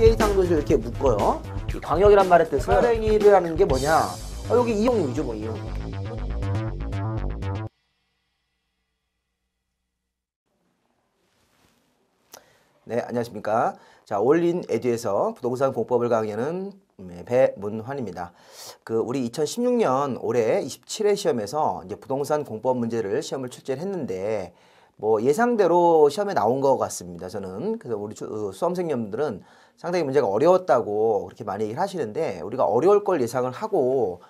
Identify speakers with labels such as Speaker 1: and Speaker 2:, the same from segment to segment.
Speaker 1: 개 이상 도시 이렇게 묶어요. 광역이란 말의 뜻은 네. 사랭이를 는게 뭐냐? 어, 여기 이용이죠, 뭐 이용. 네, 안녕하십니까. 자, 올린 에듀에서 부동산 공법을 강의하는 네, 배문환입니다. 그 우리 2016년 올해 27회 시험에서 이제 부동산 공법 문제를 시험을 출제를 했는데 뭐 예상대로 시험에 나온 것 같습니다. 저는 그래서 우리 어, 수험생님들은 상당히 문제가 어려웠다고 그렇게 많이 얘기를 하시는데 우리가 어려울 걸 예상을 하고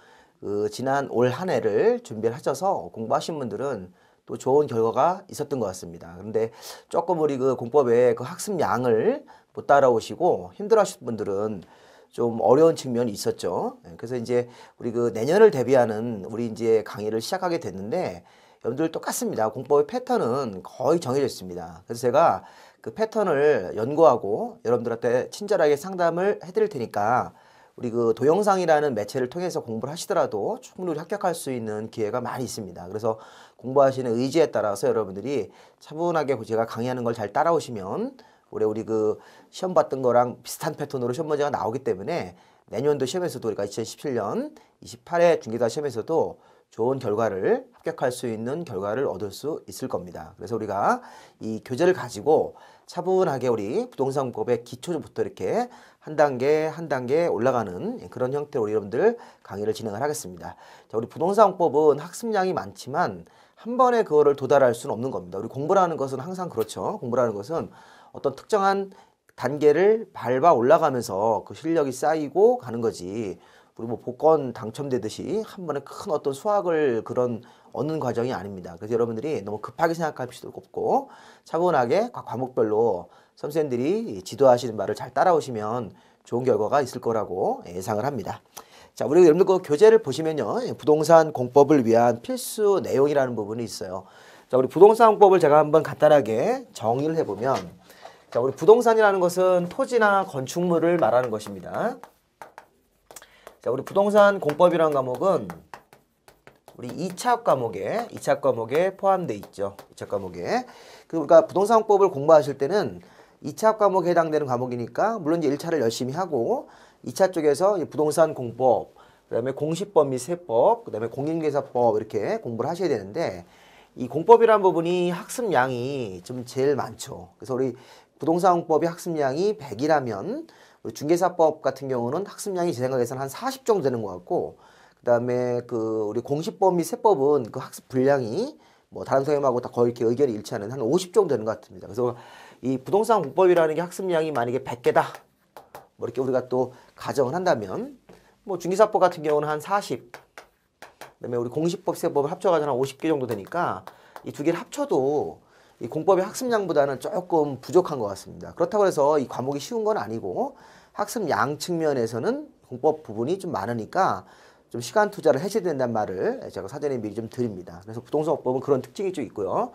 Speaker 1: 그 지난 올 한 해를 준비를 하셔서 공부하신 분들은 또 좋은 결과가 있었던 것 같습니다. 그런데 조금 우리 그 공법의 그 학습량을 못 따라오시고 힘들어하실 분들은 좀 어려운 측면이 있었죠. 네, 그래서 이제 우리 그 내년을 대비하는 우리 이제 강의를 시작하게 됐는데 여러분들 똑같습니다. 공법의 패턴은 거의 정해져 있습니다. 그래서 제가 그 패턴을 연구하고 여러분들한테 친절하게 상담을 해드릴 테니까 우리 그동영상이라는 매체를 통해서 공부를 하시더라도 충분히 합격할 수 있는 기회가 많이 있습니다. 그래서 공부하시는 의지에 따라서 여러분들이 차분하게 제가 강의하는 걸 잘 따라오시면 올해 우리 그 시험 봤던 거랑 비슷한 패턴으로 시험 문제가 나오기 때문에 내년도 시험에서도 우리가 2017년 28회 중기사 시험에서도 좋은 결과를 합격할 수 있는 결과를 얻을 수 있을 겁니다. 그래서 우리가 이 교재를 가지고 차분하게 우리 부동산법의 기초부터 이렇게 한 단계 한 단계 올라가는 그런 형태로 우리 여러분들 강의를 진행을 하겠습니다. 자, 우리 부동산법은 학습량이 많지만 한 번에 그거를 도달할 수는 없는 겁니다. 우리 공부라는 것은 항상 그렇죠. 공부라는 것은 어떤 특정한 단계를 밟아 올라가면서 그 실력이 쌓이고 가는 거지 우리 뭐 복권 당첨되듯이 한 번에 큰 어떤 수확을 그런 얻는 과정이 아닙니다. 그래서 여러분들이 너무 급하게 생각할 필요도 없고 차분하게 과목별로 선생님들이 지도하시는 말을 잘 따라오시면 좋은 결과가 있을 거라고 예상을 합니다. 자, 우리 여러분들 그 교재를 보시면요. 부동산 공법을 위한 필수 내용이라는 부분이 있어요. 자, 우리 부동산 공법을 제가 한번 간단하게 정의를 해보면 자, 우리 부동산이라는 것은 토지나 건축물을 말하는 것입니다. 자, 우리 부동산 공법이라는 과목은 우리 2차 과목에 2차 과목에 포함돼 있죠. 2차 과목에. 그, 그러니까 부동산 공 법을 공부하실 때는 2차 과목에 해당되는 과목이니까 물론 이제 1차를 열심히 하고 2차 쪽에서 부동산 공법, 그다음에 공시법 및 세법, 그다음에 공인계사법 이렇게 공부를 하셔야 되는데 이공법이란 부분이 학습량이 좀 제일 많죠. 그래서 우리 부동산법의 공 학습량이 100이라면 우리 중개사법 같은 경우는 학습량이 제생각에선한 40 정도 되는 것 같고 그다음에 그 우리 공시법 및 세법은 그 학습 분량이 뭐 다른 선생님하고 다 거의 이렇게 의견이 일치하는 한 50 정도 되는 것 같습니다. 그래서 이 부동산 공법이라는 게 학습량이 만약에 100개다. 뭐 이렇게 우리가 또 가정을 한다면 뭐중개사법 같은 경우는 한 40. 그다음에 우리 공시법 세법을 합쳐 가지고 한 50개 정도 되니까 이 두 개를 합쳐도 이 공법의 학습량보다는 조금 부족한 것 같습니다. 그렇다고 해서 이 과목이 쉬운 건 아니고 학습양 측면에서는 공법 부분이 좀 많으니까 좀 시간 투자를 해셔야 된다는 말을 제가 사전에 미리 좀 드립니다. 그래서 부동산법은 그런 특징이 좀 있고요.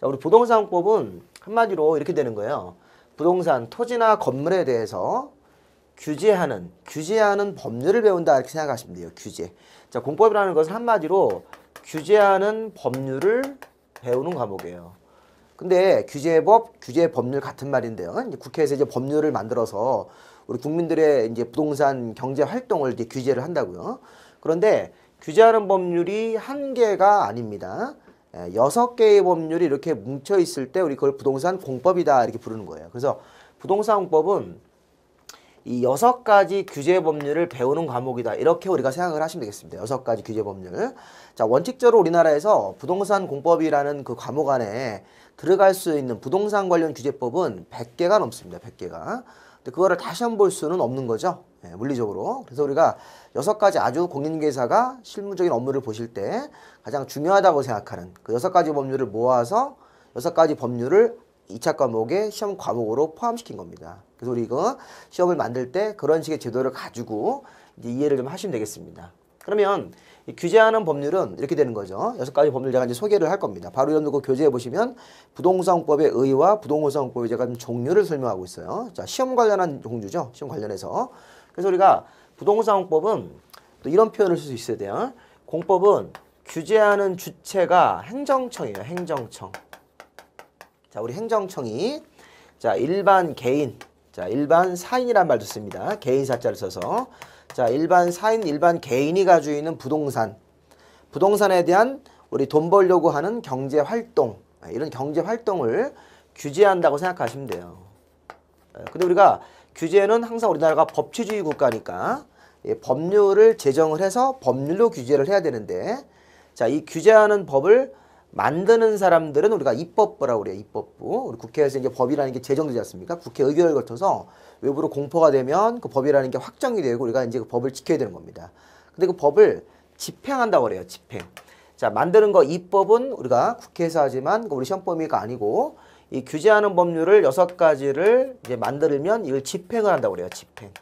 Speaker 1: 자, 우리 부동산법은 한마디로 이렇게 되는 거예요. 부동산, 토지나 건물에 대해서 규제하는, 규제하는 법률을 배운다 이렇게 생각하시면 돼요. 규제. 자, 공법이라는 것은 한마디로 규제하는 법률을 배우는 과목이에요. 근데 규제법, 규제법률 같은 말인데요. 이제 국회에서 이제 법률을 만들어서 우리 국민들의 이제 부동산 경제 활동을 이제 규제를 한다고요. 그런데 규제하는 법률이 한 개가 아닙니다. 예, 여섯 개의 법률이 이렇게 뭉쳐 있을 때 우리 그걸 부동산 공법이다 이렇게 부르는 거예요. 그래서 부동산 공법은 이 여섯 가지 규제 법률을 배우는 과목이다. 이렇게 우리가 생각을 하시면 되겠습니다. 여섯 가지 규제 법률. 자, 원칙적으로 우리나라에서 부동산 공법이라는 그 과목 안에 들어갈 수 있는 부동산 관련 규제법은 100개가 넘습니다. 100개가. 근데 그거를 다시 한번볼 수는 없는 거죠. 예, 물리적으로. 그래서 우리가 여섯 가지 아주 공인계사가 실무적인 업무를 보실 때 가장 중요하다고 생각하는 그 여섯 가지 법률을 모아서 여섯 가지 법률을 2차 과목의 시험 과목으로 포함시킨 겁니다. 그래서 우리 이거 시험을 만들 때 그런 식의 제도를 가지고 이제 이해를 좀 하시면 되겠습니다. 그러면 규제하는 법률은 이렇게 되는 거죠. 여섯 가지 법률 제가 이제 소개를 할 겁니다. 바로 이런 거 교재에 보시면 부동산법의 의와 부동산법의 제가 좀 종류를 설명하고 있어요. 자, 시험 관련한 종류죠. 시험 관련해서. 그래서 우리가 부동산법은 또 이런 표현을 쓸 수 있어야 돼요. 공법은 규제하는 주체가 행정청이에요. 행정청. 자, 우리 행정청이 자, 일반 개인, 자, 일반 사인이란 말도 씁니다. 개인 사자를 써서 자, 일반 사인, 일반 개인이 가지고 있는 부동산. 부동산에 대한 우리 돈 벌려고 하는 경제 활동. 아, 이런 경제 활동을 규제한다고 생각하시면 돼요. 예, 근데 우리가 규제는 항상 우리나라가 법치주의 국가니까 예, 법률을 제정을 해서 법률로 규제를 해야 되는데 자, 이 규제하는 법을 만드는 사람들은 우리가 입법부라고 그래요. 입법부. 우리 국회에서 이제 법이라는 게 제정되지 않습니까? 국회 의결을 거쳐서 외부로 공포가 되면 그 법이라는 게 확정이 되고 우리가 이제 그 법을 지켜야 되는 겁니다. 근데 그 법을 집행한다고 그래요. 집행. 자, 만드는 거 입법은 우리가 국회에서 하지만 그 우리 시험 범위가 아니고 이 규제하는 법률을 여섯 가지를 이제 만들면 이걸 집행을 한다고 그래요. 집행.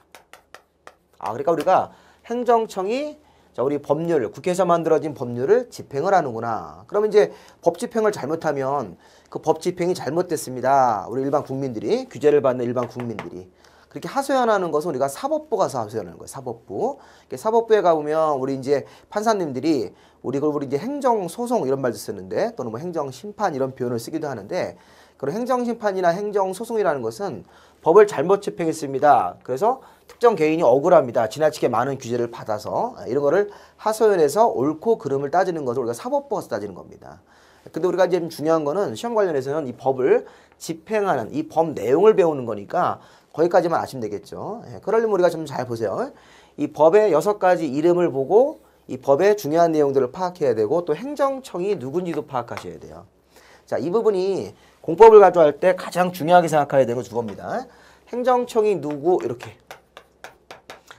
Speaker 1: 아, 그러니까 우리가 행정청이 자, 우리 법률, 을 국회에서 만들어진 법률을 집행을 하는구나. 그러면 이제 법 집행을 잘못하면 그 법 집행이 잘못됐습니다. 우리 일반 국민들이, 규제를 받는 일반 국민들이. 그렇게 하소연하는 것은 우리가 사법부 가서 하소연하는 거예요. 사법부. 사법부에 가보면 우리 이제 판사님들이 우리 그걸 우리 이제 행정소송 이런 말도 쓰는데 또는 뭐 행정심판 이런 표현을 쓰기도 하는데 그런 행정심판이나 행정소송이라는 것은 법을 잘못 집행했습니다. 그래서 특정 개인이 억울합니다. 지나치게 많은 규제를 받아서 이런 거를 하소연해서 옳고 그름을 따지는 것을 우리가 사법부에서 따지는 겁니다. 근데 우리가 지금 중요한 거는 시험 관련해서는 이 법을 집행하는 이 법 내용을 배우는 거니까 거기까지만 아시면 되겠죠. 예, 그러려면 우리가 좀 잘 보세요. 이 법의 여섯 가지 이름을 보고 이 법의 중요한 내용들을 파악해야 되고 또 행정청이 누군지도 파악하셔야 돼요. 자, 이 부분이 공법을 가져할 때 가장 중요하게 생각해야 되는 주어입니다. 행정청이 누구 이렇게.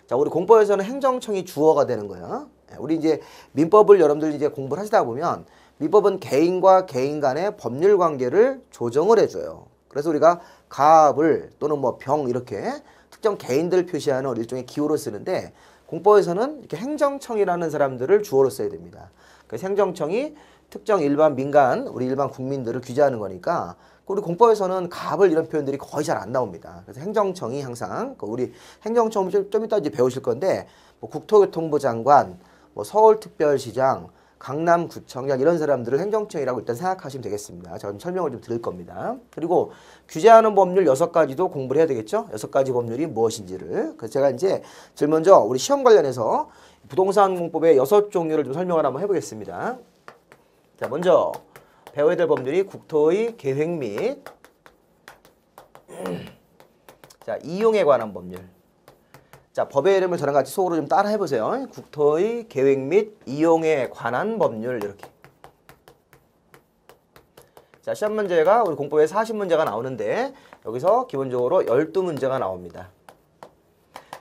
Speaker 1: 자, 우리 공법에서는 행정청이 주어가 되는 거예요. 예, 우리 이제 민법을 여러분들 이제 공부를 하시다 보면 민법은 개인과 개인 간의 법률 관계를 조정을 해줘요. 그래서 우리가 갑을 또는 뭐 병 이렇게 특정 개인들 표시하는 일종의 기호로 쓰는데 공법에서는 이렇게 행정청이라는 사람들을 주어로 써야 됩니다. 그 행정청이 특정 일반 민간 우리 일반 국민들을 규제하는 거니까 그 우리 공법에서는 갑을 이런 표현들이 거의 잘 안 나옵니다. 그래서 행정청이 항상 그 우리 행정청 좀, 좀 이따 이제 배우실 건데 뭐 국토교통부 장관, 뭐 서울특별시장, 강남구청장 이런 사람들을 행정청이라고 일단 생각하시면 되겠습니다. 제가 좀 설명을 좀 드릴 겁니다. 그리고 규제하는 법률 여섯 가지도 공부를 해야 되겠죠. 여섯 가지 법률이 무엇인지를. 그래서 제가 이제 제일 먼저 우리 시험 관련해서 부동산 공법의 여섯 종류를 좀 설명을 한번 해보겠습니다. 자 먼저 배워야 될 법률이 국토의 계획 및 자, 이용에 관한 법률 자, 법의 이름을 저랑 같이 속으로 좀 따라 해보세요. 국토의 계획 및 이용에 관한 법률 이렇게. 자, 시험 문제가 우리 공법에 40문제가 나오는데 여기서 기본적으로 12문제가 나옵니다.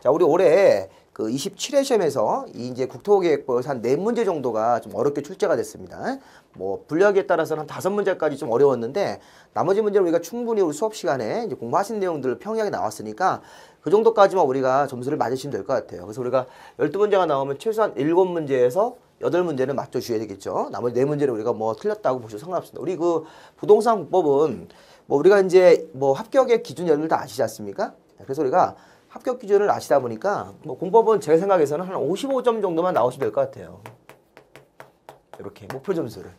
Speaker 1: 자, 우리 올해 그 27회 시험에서 이 이제 국토계획법에서 한 4문제 정도가 좀 어렵게 출제가 됐습니다. 뭐 분량에 따라서는 한 다섯 문제까지 좀 어려웠는데 나머지 문제는 우리가 충분히 우리 수업 시간에 이제 공부하신 내용들 을평이하게 나왔으니까 그 정도까지만 우리가 점수를 맞으시면 될 것 같아요. 그래서 우리가 열두 문제가 나오면 최소한 일곱 문제에서 여덟 문제는 맞춰주셔야 되겠죠. 나머지 네문제를 우리가 뭐 틀렸다고 보셔도 상관없습니다. 우리 그 부동산 국법은 뭐 우리가 이제 뭐 합격의 기준 여러분들 다 아시지 않습니까? 그래서 우리가 합격 기준을 아시다 보니까 뭐 공법은 제 생각에서는 한 55점 정도만 나오시면 될것 같아요. 이렇게 목표 점수를.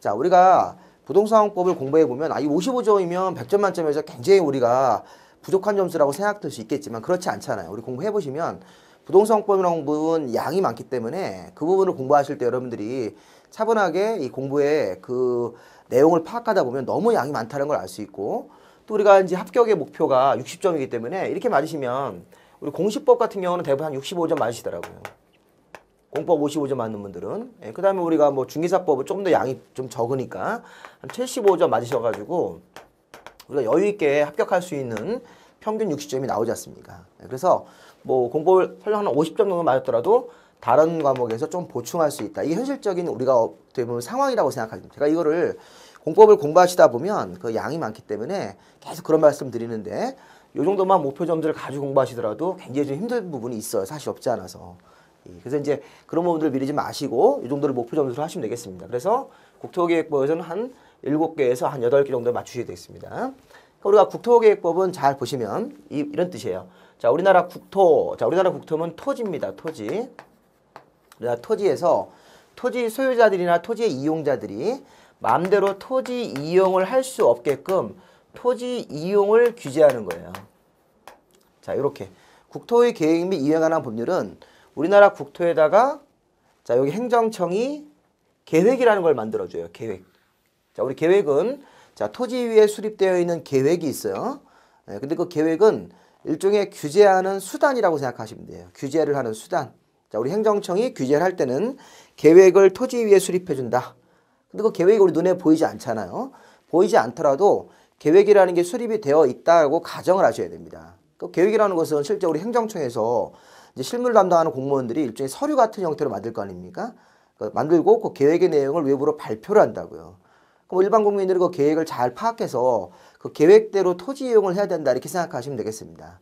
Speaker 1: 자, 우리가 부동산법을 공부해 보면 아이 55점이면 100점 만점에서 굉장히 우리가 부족한 점수라고 생각될 수 있겠지만 그렇지 않잖아요. 우리 공부해 보시면 부동산법이라는 부는 양이 많기 때문에 그 부분을 공부하실 때 여러분들이 차분하게 이 공부의 그 내용을 파악하다 보면 너무 양이 많다는 걸 알 수 있고 또 우리가 이제 합격의 목표가 60점이기 때문에 이렇게 맞으시면 우리 공시법 같은 경우는 대부분 한 65점 맞으시더라고요. 공법 55점 맞는 분들은 예, 그 다음에 우리가 뭐 중기사법은 조금 더 양이 좀 적으니까 한 75점 맞으셔가지고 우리가 여유있게 합격할 수 있는 평균 60점이 나오지 않습니까 예, 그래서 뭐 공법을 설령 한 50점 정도 맞았더라도 다른 과목에서 좀 보충할 수 있다 이게 현실적인 우리가 어떻게 보면 상황이라고 생각하죠 제가 이거를 공법을 공부하시다 보면 그 양이 많기 때문에 계속 그런 말씀 드리는데 요 정도만 목표점들을 가지고 공부하시더라도 굉장히 좀 힘든 부분이 있어요. 사실 없지 않아서. 예, 그래서 이제 그런 부분들을 미리 좀 아시고 이 정도를 목표 점수로 하시면 되겠습니다. 그래서 국토계획법에서는 한 7개에서 한 8개 정도 맞추셔야 되겠습니다. 그러니까 우리가 국토계획법은 잘 보시면 이, 이런 뜻이에요. 자, 우리나라 국토. 자, 우리나라 국토는 토지입니다. 토지. 우리나라 토지에서 토지 소유자들이나 토지의 이용자들이 마음대로 토지 이용을 할 수 없게끔 토지 이용을 규제하는 거예요. 자, 이렇게 국토의 계획 및 이행하는 법률은 우리나라 국토에다가 자, 여기 행정청이 계획이라는 걸 만들어 줘요. 계획. 자, 우리 계획은 자, 토지 위에 수립되어 있는 계획이 있어요. 예, 근데 그 계획은 일종의 규제하는 수단이라고 생각하시면 돼요. 규제를 하는 수단. 자, 우리 행정청이 규제를 할 때는 계획을 토지 위에 수립해 준다. 근데 그 계획이 우리 눈에 보이지 않잖아요. 보이지 않더라도 계획이라는 게 수립이 되어 있다고 가정을 하셔야 됩니다. 그 계획이라는 것은 실제 우리 행정청에서 이제 실물 담당하는 공무원들이 일종의 서류 같은 형태로 만들 거 아닙니까? 그 만들고 그 계획의 내용을 외부로 발표를 한다고요. 그럼 일반 국민들이 그 계획을 잘 파악해서 그 계획대로 토지 이용을 해야 된다 이렇게 생각하시면 되겠습니다.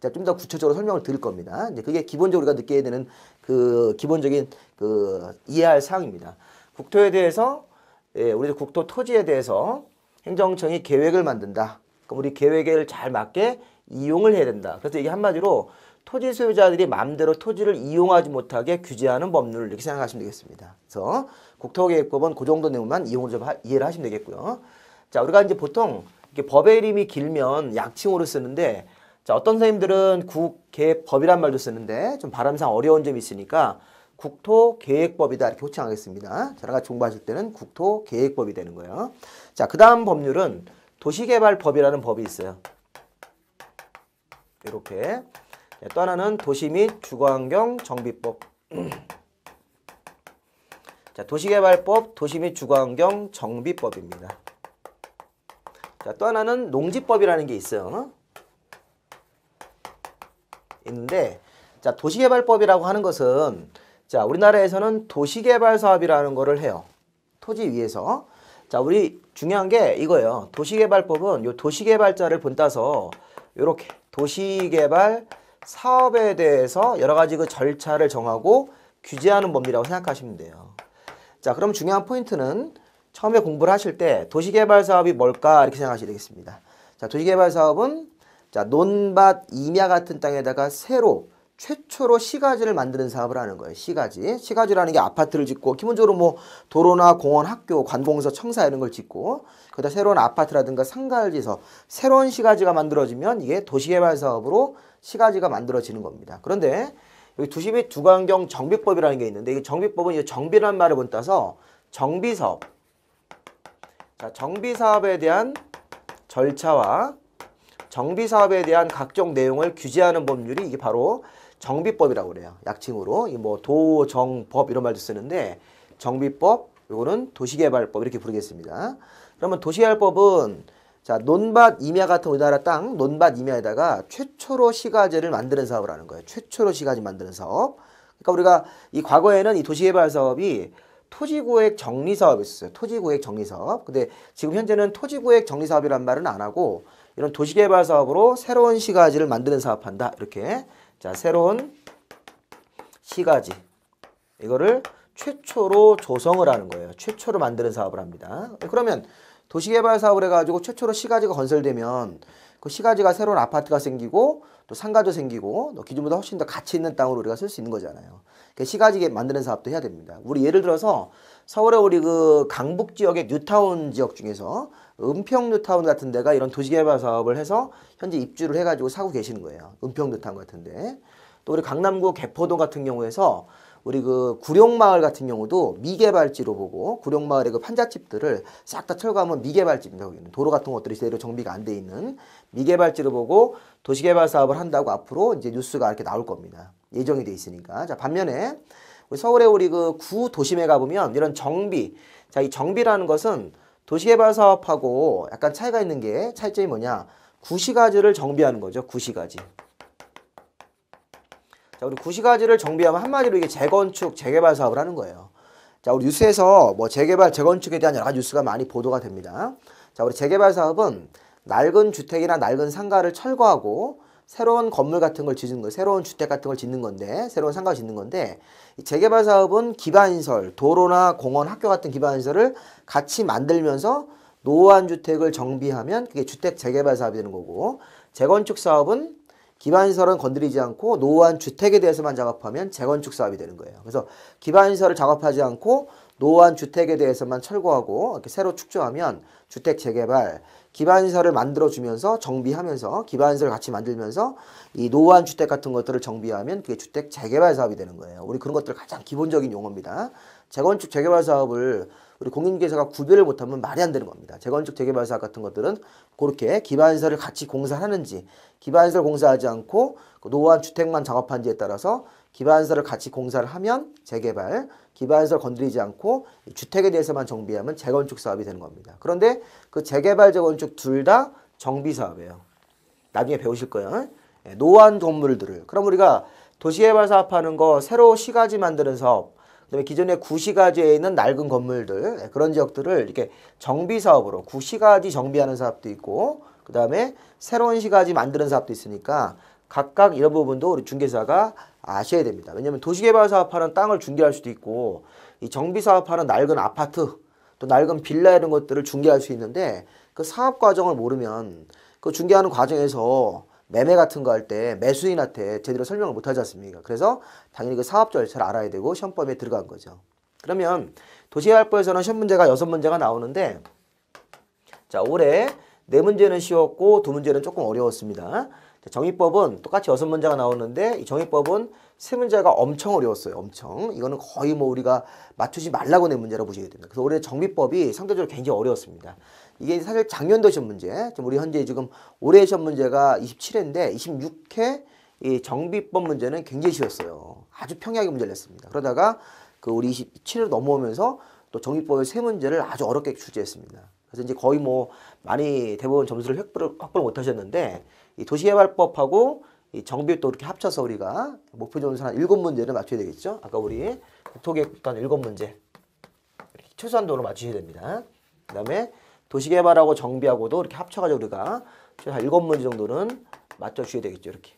Speaker 1: 자, 좀 더 구체적으로 설명을 드릴 겁니다. 이제 그게 기본적으로 우리가 느껴야 되는 그 기본적인 그 이해할 사항입니다. 국토에 대해서 예, 우리 국토 토지에 대해서 행정청이 계획을 만든다. 그럼 우리 계획을 잘 맞게 이용을 해야 된다. 그래서 이게 한마디로 토지 소유자들이 마음대로 토지를 이용하지 못하게 규제하는 법률 이렇게 생각하시면 되겠습니다. 그래서 국토계획법은 그 정도 내용만 이용을 좀 하, 이해를 하시면 되겠고요. 자, 우리가 이제 보통 이렇게 법의 이름이 길면 약칭으로 쓰는데 자, 어떤 선생님들은 국계법이란 말도 쓰는데 좀바람상 어려운 점이 있으니까 국토계획법이다 이렇게 호칭하겠습니다. 저랑 같이 공부하실 때는 국토계획법이 되는 거예요. 자, 그 다음 법률은 도시개발법이라는 법이 있어요. 이렇게 또 네, 하나는 도시 및 주거환경 정비법 자 도시개발법, 도시 및 주거환경 정비법입니다. 자또 하나는 농지법이라는 게 있어요. 있는데 자 도시개발법이라고 하는 것은 자, 우리나라에서는 도시개발 사업이라는 거를 해요. 토지 위에서. 자, 우리 중요한 게 이거예요. 도시개발법은 요 도시개발자를 본따서 요렇게 도시개발 사업에 대해서 여러 가지 그 절차를 정하고 규제하는 법이라고 생각하시면 돼요. 자, 그럼 중요한 포인트는 처음에 공부를 하실 때 도시개발 사업이 뭘까 이렇게 생각하시야 되겠습니다. 자, 도시개발 사업은 자, 논밭, 임야 같은 땅에다가 새로 최초로 시가지를 만드는 사업을 하는 거예요. 시가지. 시가지라는 게 아파트를 짓고 기본적으로 뭐 도로나 공원, 학교, 관공서, 청사 이런 걸 짓고 그다 새로운 아파트라든가 상가를 짓어 새로운 시가지가 만들어지면 이게 도시개발 사업으로 시가지가 만들어지는 겁니다. 그런데 여기 두시이 두강경 정비법이라는 게 있는데 이 정비법은 이 정비라는 말을 못 따서 정비사업. 자, 정비사업에 대한 절차와 정비사업에 대한 각종 내용을 규제하는 법률이 이게 바로 정비법이라고 그래요. 약칭으로 이 뭐 도정법 이런 말도 쓰는데 정비법 요거는 도시개발법 이렇게 부르겠습니다. 그러면 도시개발법은 자 논밭 임야 같은 우리나라 땅 논밭 임야에다가 최초로 시가제를 만드는 사업을 하는 거예요. 최초로 시가제 만드는 사업. 그러니까 우리가 이 과거에는 이 도시개발 사업이 토지구획 정리 사업이었어요. 토지구획 정리 사업. 근데 지금 현재는 토지구획 정리 사업이란 말은 안 하고 이런 도시개발 사업으로 새로운 시가지를 만드는 사업한다. 이렇게 자, 새로운 시가지. 이거를 최초로 조성을 하는 거예요. 최초로 만드는 사업을 합니다. 그러면 도시개발 사업을 해가지고 최초로 시가지가 건설되면 그 시가지가 새로운 아파트가 생기고 또 상가도 생기고 또 기존보다 훨씬 더 가치 있는 땅으로 우리가 쓸 수 있는 거잖아요. 그 시가지 만드는 사업도 해야 됩니다. 우리 예를 들어서 서울에 우리 그 강북 지역의 뉴타운 지역 중에서 은평뉴타운 같은 데가 이런 도시개발 사업을 해서 현재 입주를 해가지고 사고 계시는 거예요. 은평뉴타운 같은데. 또 우리 강남구 개포동 같은 경우에서 우리 그 구룡마을 같은 경우도 미개발지로 보고 구룡마을의 그 판잣집들을 싹 다 철거하면 미개발지입니다. 거기는 도로 같은 것들이 제대로 정비가 안 돼 있는 미개발지로 보고 도시개발 사업을 한다고 앞으로 이제 뉴스가 이렇게 나올 겁니다. 예정이 돼 있으니까. 자 반면에 우리 서울의 우리 그 구도심에 가보면 이런 정비 자 이 정비라는 것은 도시개발 사업하고 약간 차이가 있는 게 차이점이 뭐냐 구시가지를 정비하는 거죠 구시가지 자 우리 구시가지를 정비하면 한마디로 이게 재건축 재개발 사업을 하는 거예요 자 우리 뉴스에서 뭐 재개발 재건축에 대한 여러 가지 뉴스가 많이 보도가 됩니다 자 우리 재개발 사업은 낡은 주택이나 낡은 상가를 철거하고 새로운 건물 같은 걸 짓는 거 새로운 주택 같은 걸 짓는 건데 새로운 상가 짓는 건데 재개발 사업은 기반시설, 도로나 공원, 학교 같은 기반시설을 같이 만들면서 노후한 주택을 정비하면 그게 주택 재개발 사업이 되는 거고 재건축 사업은 기반시설은 건드리지 않고 노후한 주택에 대해서만 작업하면 재건축 사업이 되는 거예요. 그래서 기반시설을 작업하지 않고 노후한 주택에 대해서만 철거하고 이렇게 새로 축조하면 주택 재개발, 기반시설을 만들어주면서 정비하면서 기반시설을 같이 만들면서 이 노후한 주택 같은 것들을 정비하면 그게 주택 재개발 사업이 되는 거예요. 우리 그런 것들 가장 기본적인 용어입니다. 재건축 재개발 사업을 우리 공인계사가 구별을 못하면 말이 안 되는 겁니다. 재건축 재개발 사업 같은 것들은 그렇게 기반시설을 같이 공사하는지 기반시설 공사하지 않고 그 노후한 주택만 작업한지에 따라서 기반시설을 같이 공사를 하면 재개발, 기반시설 건드리지 않고 주택에 대해서만 정비하면 재건축 사업이 되는 겁니다. 그런데 그 재개발, 재건축 둘 다 정비 사업이에요. 나중에 배우실 거예요. 예, 노안 건물들을. 그럼 우리가 도시개발 사업하는 거 새로 시가지 만드는 사업, 그다음에 기존의 구시가지에 있는 낡은 건물들 예, 그런 지역들을 이렇게 정비 사업으로 구시가지 정비하는 사업도 있고 그다음에 새로운 시가지 만드는 사업도 있으니까 각각 이런 부분도 우리 중개사가 아셔야 됩니다. 왜냐하면 도시개발 사업하는 땅을 중개할 수도 있고 이정비사업하는 낡은 아파트 또 낡은 빌라 이런 것들을 중개할 수 있는데 그 사업 과정을 모르면 그 중개하는 과정에서 매매 같은 거 할 때 매수인한테 제대로 설명을 못 하지 않습니까? 그래서 당연히 그 사업 절차를 알아야 되고 시험범에 들어간 거죠. 그러면 도시개발법에서는 시험 문제가 여섯 문제가 나오는데 자 올해 네 문제는 쉬웠고 두 문제는 조금 어려웠습니다. 정의법은 똑같이 여섯 문제가 나오는데 이 정의법은 세 문제가 엄청 어려웠어요. 엄청. 이거는 거의 뭐 우리가 맞추지 말라고 낸 문제라고 보셔야 됩니다. 그래서 올해 정비법이 상대적으로 굉장히 어려웠습니다. 이게 사실 작년도 시험 문제, 지금 우리 현재 지금 올해 시험 문제가 27회인데 26회 이 정비법 문제는 굉장히 쉬웠어요. 아주 평이하게 문제를 냈습니다. 그러다가 그 우리 27회 넘어오면서 또 정비법의 세 문제를 아주 어렵게 출제했습니다. 그래서 이제 거의 뭐 많이 대부분 점수를 확보를, 확보를 못 하셨는데 이 도시개발법하고 이정비또 이렇게 합쳐서 우리가 목표 점수 한 일곱 문제를 맞춰야 되겠죠. 아까 우리 국토계획단 일곱 문제 최소한도로 맞추셔야 됩니다. 그 다음에 도시개발하고 정비하고도 이렇게 합쳐가지고 우리가 최소 한 일곱 문제 정도는 맞춰주셔야 되겠죠. 이렇게.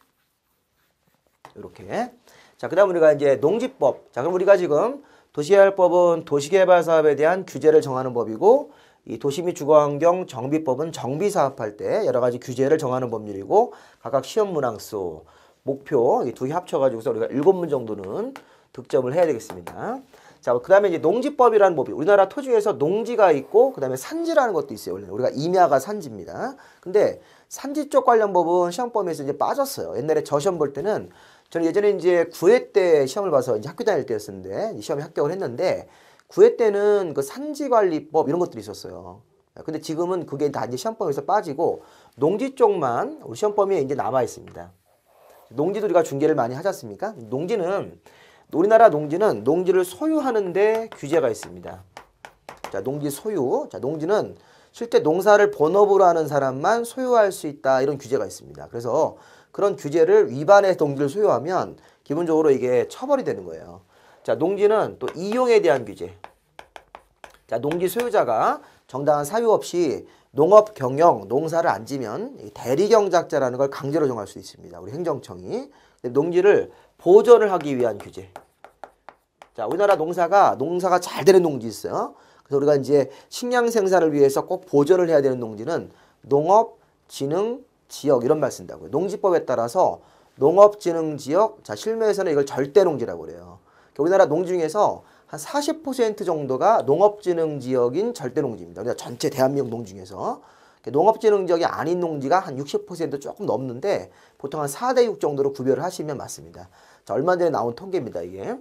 Speaker 1: 이렇게. 자, 그 다음 우리가 이제 농지법. 자, 그럼 우리가 지금 도시개발법은 도시개발 사업에 대한 규제를 정하는 법이고 이 도시및 주거환경 정비법은 정비 사업할 때 여러 가지 규제를 정하는 법률이고 각각 시험 문항수, 목표 이 두 개 합쳐가지고서 우리가 일곱 문 정도는 득점을 해야 되겠습니다. 자, 그 다음에 이제 농지법이라는 법이 우리나라 토지에서 농지가 있고 그 다음에 산지라는 것도 있어요. 원래 우리가 임야가 산지입니다. 근데 산지 쪽 관련 법은 시험 범위에서 이제 빠졌어요. 옛날에 저 시험 볼 때는 저는 예전에 이제 구회때 시험을 봐서 이제 학교 다닐 때였었는데 시험에 합격을 했는데 구회 때는 그 산지관리법 이런 것들이 있었어요. 근데 지금은 그게 다 이제 시험범위에서 빠지고 농지 쪽만 우리 시험범위에 이제 남아 있습니다. 농지도 우리가 중개를 많이 하지 않습니까? 농지는 우리나라 농지는 농지를 소유하는데 규제가 있습니다. 자, 농지 소유. 자, 농지는 실제 농사를 본업으로 하는 사람만 소유할 수 있다 이런 규제가 있습니다. 그래서 그런 규제를 위반해 서 농지를 소유하면 기본적으로 이게 처벌이 되는 거예요. 자, 농지는 또 이용에 대한 규제. 자, 농지 소유자가 정당한 사유 없이 농업 경영 농사를 안 지면 대리경작자라는 걸 강제로 정할 수 있습니다. 우리 행정청이 농지를 보전을 하기 위한 규제. 자, 우리나라 농사가 농사가 잘 되는 농지 있어요. 그래서 우리가 이제 식량 생산을 위해서 꼭 보전을 해야 되는 농지는 농업 지능 지역 이런 말 쓴다고요. 농지법에 따라서 농업 지능 지역 자 실무에서는 이걸 절대 농지라고 그래요. 우리나라 농지 중에서 한 40% 정도가 농업진흥 지역인 절대농지입니다. 우리가 전체 대한민국 농지 중에서 농업진흥 지역이 아닌 농지가 한 60% 조금 넘는데 보통 한 4대 6 정도로 구별을 하시면 맞습니다. 자, 얼마 전에 나온 통계입니다. 이게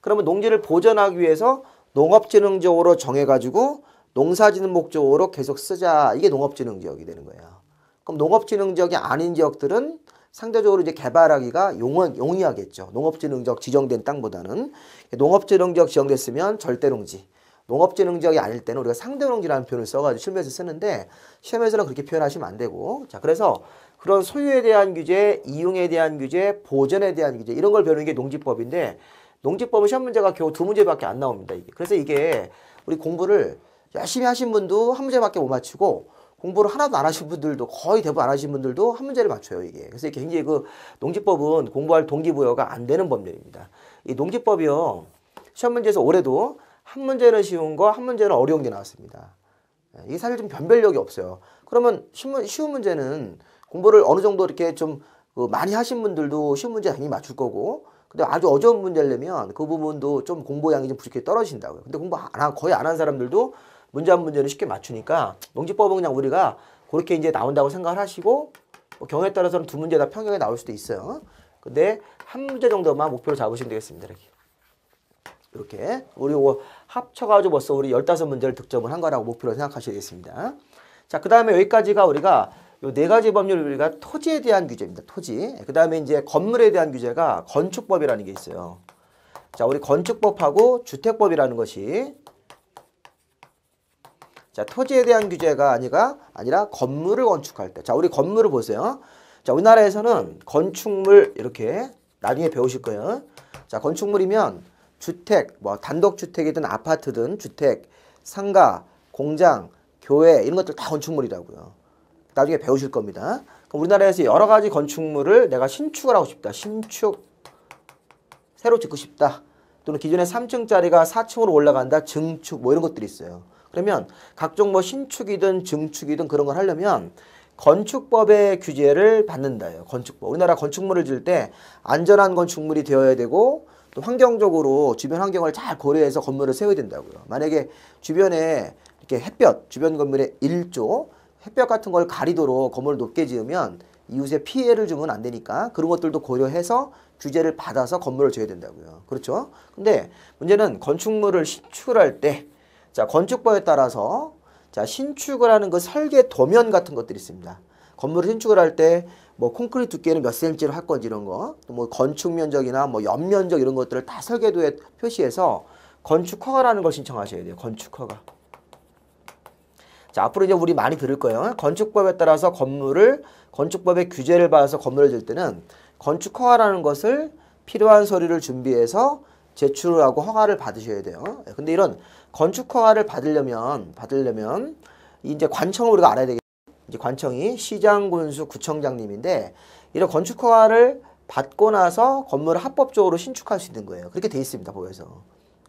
Speaker 1: 그러면 농지를 보전하기 위해서 농업진흥적으로 정해가지고 농사짓는 목적으로 계속 쓰자 이게 농업진흥지역이 되는 거예요. 그럼 농업진흥지역이 아닌 지역들은 상대적으로 이제 개발하기가 용한, 용이하겠죠. 농업진능적 지정된 땅보다는 농업진능적 지정됐으면 절대농지, 농업진능적이 아닐 때는 우리가 상대농지라는 표현을 써가지고 실무에서 쓰는데 시험에서는 그렇게 표현하시면 안 되고 자 그래서 그런 소유에 대한 규제, 이용에 대한 규제, 보전에 대한 규제 이런 걸 배우는 게 농지법인데 농지법은 시험 문제가 겨우 두 문제밖에 안 나옵니다. 이게. 그래서 이게 우리 공부를 열심히 하신 분도 한 문제밖에 못 맞추고 공부를 하나도 안 하신 분들도 거의 대부분 안 하신 분들도 한 문제를 맞춰요 이게 그래서 굉장히 그 농지법은 공부할 동기부여가 안 되는 법률입니다 이 농지법이요 시험 문제에서 올해도 한 문제는 쉬운 거한 문제는 어려운 게 나왔습니다 예, 이게 사실 좀 변별력이 없어요 그러면 쉬운 문제는 공부를 어느 정도 이렇게 좀 그 많이 하신 분들도 쉬운 문제 당연히 맞출 거고 근데 아주 어려운 문제를내면그 부분도 좀 공부량이 좀 부족히 떨어진다고요 근데 공부 안 한, 거의 안 한 사람들도 문제 한 문제를 쉽게 맞추니까 농지법은 그냥 우리가 그렇게 이제 나온다고 생각을 하시고 뭐 경우에 따라서는 두 문제 다평형에 나올 수도 있어요. 근데 한 문제 정도만 목표로 잡으시면 되겠습니다. 이렇게. 이렇게. 우리 이거 합쳐가지고 벌써 우리 열다섯 문제를 득점을 한 거라고 목표로 생각하셔야 겠습니다 자, 그 다음에 여기까지가 우리가 요 네 가지 법률 우리가 토지에 대한 규제입니다. 토지. 그 다음에 이제 건물에 대한 규제가 건축법이라는 게 있어요. 자, 우리 건축법하고 주택법이라는 것이 자, 토지에 대한 규제가 아니가 아니라 건물을 건축할 때. 자, 우리 건물을 보세요. 자, 우리나라에서는 건축물 이렇게 나중에 배우실 거예요. 자, 건축물이면 주택, 뭐 단독주택이든 아파트든 주택, 상가, 공장, 교회 이런 것들 다 건축물이라고요. 나중에 배우실 겁니다. 그럼 우리나라에서 여러 가지 건축물을 내가 신축을 하고 싶다. 신축, 새로 짓고 싶다. 또는 기존의 3층짜리가 4층으로 올라간다. 증축 뭐 이런 것들이 있어요. 그러면 각종 뭐 신축이든 증축이든 그런 걸 하려면 건축법의 규제를 받는다요. 건축법. 우리나라 건축물을 지을 때 안전한 건축물이 되어야 되고 또 환경적으로 주변 환경을 잘 고려해서 건물을 세워야 된다고요. 만약에 주변에 이렇게 햇볕, 주변 건물의 일조, 햇볕 같은 걸 가리도록 건물을 높게 지으면 이웃에 피해를 주면 안 되니까 그런 것들도 고려해서 규제를 받아서 건물을 줘야 된다고요. 그렇죠? 근데 문제는 건축물을 신축할때 자, 건축법에 따라서 자, 신축을 하는 그 설계 도면 같은 것들이 있습니다. 건물을 신축을 할 때 뭐 콘크리트 두께는 몇 c m 로할 건지 이런 거, 또 뭐 건축 면적이나 뭐연면적 이런 것들을 다 설계도에 표시해서 건축 허가라는 걸 신청하셔야 돼요. 건축 허가. 자, 앞으로 이제 우리 많이 들을 거예요. 건축법에 따라서 건물을 건축법의 규제를 받아서 건물을 질 때는 건축 허가라는 것을 필요한 서류를 준비해서 제출을 하고 허가를 받으셔야 돼요. 근데 이런 건축 허가를 받으려면 받으려면 이제 관청을 우리가 알아야 되겠죠. 이제 관청이 시장, 군수, 구청장님인데 이런 건축 허가를 받고 나서 건물을 합법적으로 신축할 수 있는 거예요. 그렇게 돼 있습니다. 법에서.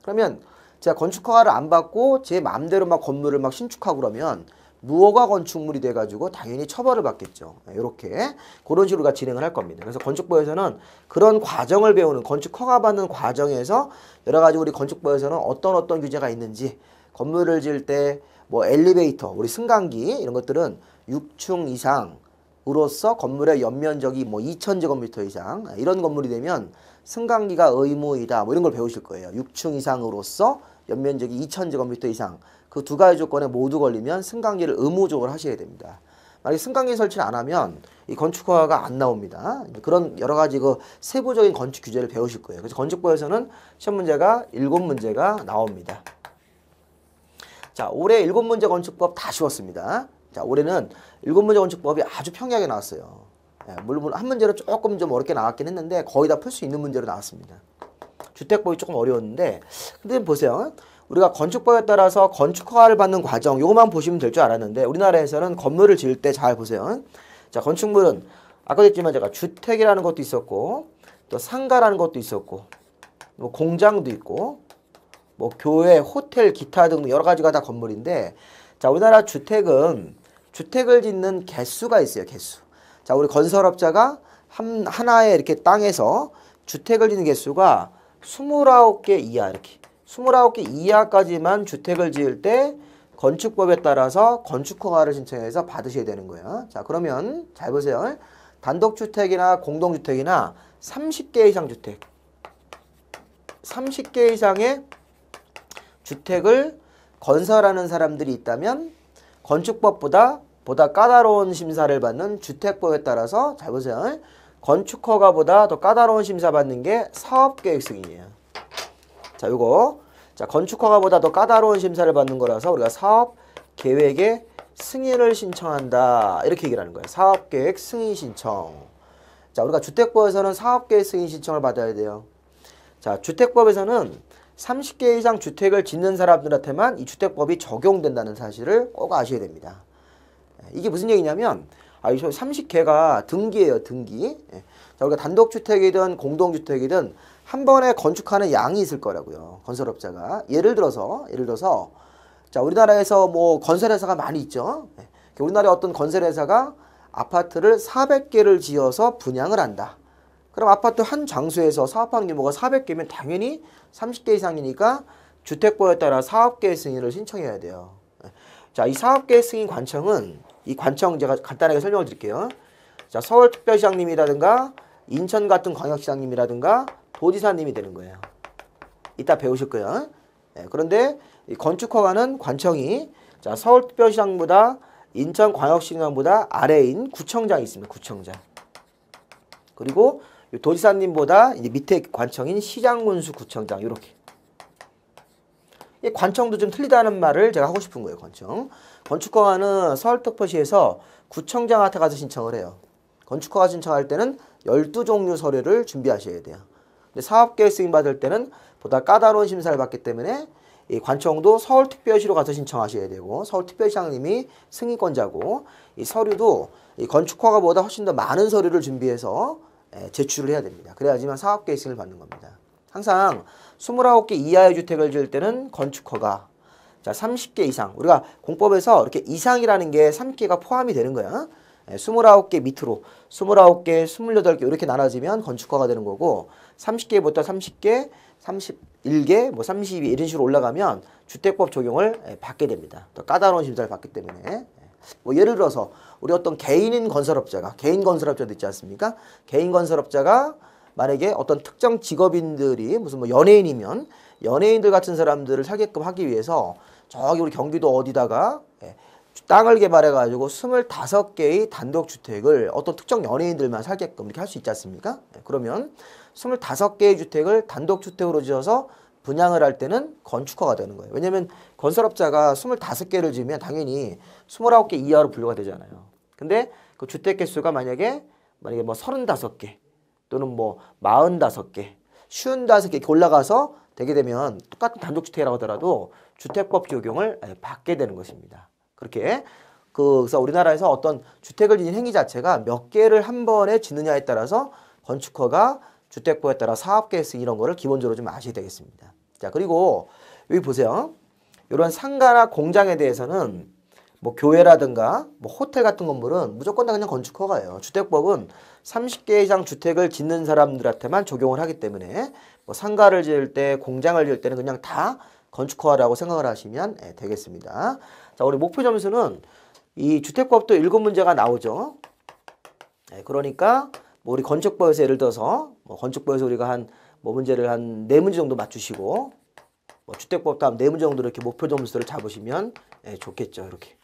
Speaker 1: 그러면 제가 건축 허가를 안 받고 제 마음대로 막 건물을 막 신축하고 그러면 무허가 건축물이 돼가지고 당연히 처벌을 받겠죠. 이렇게 네, 그런 식으로가 진행을 할 겁니다. 그래서 건축부에서는 그런 과정을 배우는 건축 허가 받는 과정에서 여러 가지 우리 건축부에서는 어떤 어떤 규제가 있는지 건물을 지을 때 뭐 엘리베이터, 우리 승강기 이런 것들은 6층 뭐 이상 으로서 건물의 연면적이 뭐 2000제곱미터 이상 이런 건물이 되면 승강기가 의무이다 뭐 이런 걸 배우실 거예요. 6층 이상으로서 연면적이 2000제곱미터 이상 그두 가지 조건에 모두 걸리면 승강기를 의무적으로 하셔야 됩니다. 만약에 승강기 설치를 안 하면 이 건축허가가 안 나옵니다. 그런 여러 가지 그 세부적인 건축 규제를 배우실 거예요. 그래서 건축법에서는 시험 문제가 일곱 문제가 나옵니다. 자, 올해 일곱 문제 건축법 다 쉬웠습니다. 자, 올해는 일곱 문제 건축법이 아주 평이하게 나왔어요. 예, 물론 한 문제로 조금 좀 어렵게 나왔긴 했는데 거의 다 풀 수 있는 문제로 나왔습니다. 주택법이 조금 어려웠는데 근데 보세요. 우리가 건축법에 따라서 건축 허가를 받는 과정 이것만 보시면 될 줄 알았는데 우리나라에서는 건물을 지을 때 잘 보세요. 자 건축물은 아까도 했지만 제가 주택이라는 것도 있었고 또 상가라는 것도 있었고 뭐 공장도 있고 뭐 교회, 호텔, 기타 등 여러 가지가 다 건물인데 자 우리나라 주택은 주택을 짓는 개수가 있어요 개수 자 우리 건설업자가 한, 하나의 이렇게 땅에서 주택을 짓는 개수가 29개 이하 이렇게 스물아홉 개 이하까지만 주택을 지을 때 건축법에 따라서 건축허가를 신청해서 받으셔야 되는 거예요. 자 그러면 잘 보세요. 단독주택이나 공동주택이나 30개 이상 주택 30개 이상의 주택을 건설하는 사람들이 있다면 건축법보다 보다 까다로운 심사를 받는 주택법에 따라서 잘 보세요. 건축허가보다 더 까다로운 심사 받는 게 사업계획 승인이에요. 자, 요거. 자, 건축허가보다 더 까다로운 심사를 받는 거라서 우리가 사업 계획에 승인을 신청한다. 이렇게 얘기를 하는 거예요. 사업 계획 승인 신청. 자, 우리가 주택법에서는 사업 계획 승인 신청을 받아야 돼요. 자, 주택법에서는 30개 이상 주택을 짓는 사람들한테만 이 주택법이 적용된다는 사실을 꼭 아셔야 됩니다. 예, 이게 무슨 얘기냐면 아, 이 30개가 등기예요, 등기. 예, 자, 우리가 단독주택이든 공동주택이든 한 번에 건축하는 양이 있을 거라고요. 건설업자가. 예를 들어서, 예를 들어서, 자, 우리나라에서 뭐 건설회사가 많이 있죠. 예. 그러니까 우리나라 어떤 건설회사가 아파트를 400개를 지어서 분양을 한다. 그럼 아파트 한 장소에서 사업한 규모가 400개면 당연히 30개 이상이니까 주택법에 따라 사업계획 승인을 신청해야 돼요. 예. 자, 이 사업계획 승인 관청은 이 관청 제가 간단하게 설명을 드릴게요. 자, 서울특별시장님이라든가 인천 같은 광역시장님이라든가 도지사님이 되는 거예요. 이따 배우실 거예요. 네, 그런데 건축허가는 관청이 자 서울특별시장보다 인천광역시장보다 아래인 구청장이 있습니다. 구청장. 그리고 도지사님보다 이제 밑에 관청인 시장군수 구청장 이렇게. 관청도 좀 틀리다는 말을 제가 하고 싶은 거예요. 관청. 건축허가는 서울특별시에서 구청장한테 가서 신청을 해요. 건축허가 신청할 때는 12종류 서류를 준비하셔야 돼요. 사업계획 승인받을 때는 보다 까다로운 심사를 받기 때문에 이 관청도 서울특별시로 가서 신청하셔야 되고 서울특별시장님이 승인권자고 이 서류도 이 건축허가보다 훨씬 더 많은 서류를 준비해서 예, 제출을 해야 됩니다. 그래야지만 사업계획 승인을 받는 겁니다. 항상 29개 이하의 주택을 지을 때는 건축허가 자 30개 이상 우리가 공법에서 이렇게 이상이라는 게3개가 포함이 되는 거야. 29개 예, 밑으로 29개, 28개 이렇게 나눠지면 건축허가 되는 거고 30개부터 30개, 31개, 뭐 32개 이런 식으로 올라가면 주택법 적용을 예, 받게 됩니다. 더 까다로운 심사를 받기 때문에 예. 뭐 예를 들어서 우리 어떤 개인인 건설업자가 개인 건설업자도 있지 않습니까? 개인 건설업자가 만약에 어떤 특정 직업인들이 무슨 뭐 연예인이면 연예인들 같은 사람들을 사게끔 하기 위해서 저기 우리 경기도 어디다가 예, 땅을 개발해 가지고 스물다섯 개의 단독 주택을 어떤 특정 연예인들만 살게끔 이렇게 할 수 있지 않습니까? 그러면 스물다섯 개의 주택을 단독주택으로 지어서 분양을 할 때는 건축허가 되는 거예요. 왜냐하면 건설업자가 스물다섯 개를 지으면 당연히 스물아홉 개 이하로 분류가 되잖아요. 근데 그 주택 개수가 만약에 만약에 뭐 서른다섯 개 또는 뭐 마흔다섯 개 쉬운다섯 개이 올라가서 되게 되면 똑같은 단독주택이라고 하더라도 주택법 적용을 받게 되는 것입니다. 그렇게 그, 그래서 우리나라에서 어떤 주택을 짓는 행위 자체가 몇 개를 한 번에 짓느냐에 따라서 건축허가 주택보에 따라 사업계획 이런 거를 기본적으로 좀 아셔야 되겠습니다. 자 그리고 여기 보세요. 이런 상가나 공장에 대해서는 뭐 교회라든가 뭐 호텔 같은 건물은 무조건 다 그냥 건축허가예요. 주택법은 30개 이상 주택을 짓는 사람들한테만 적용을 하기 때문에 뭐 상가를 지을 때 공장을 지을 때는 그냥 다 건축허가라고 생각을 하시면 예, 되겠습니다. 자 우리 목표 점수는 이 주택법도 일곱 문제가 나오죠. 예, 그러니까 뭐 우리 건축법에서 예를 들어서 뭐 건축법에서 우리가 한 뭐 문제를 한 네 문제 정도 맞추시고 뭐 주택법 다음 네 문제 정도 이렇게 목표 점수를 잡으시면 예, 좋겠죠. 이렇게.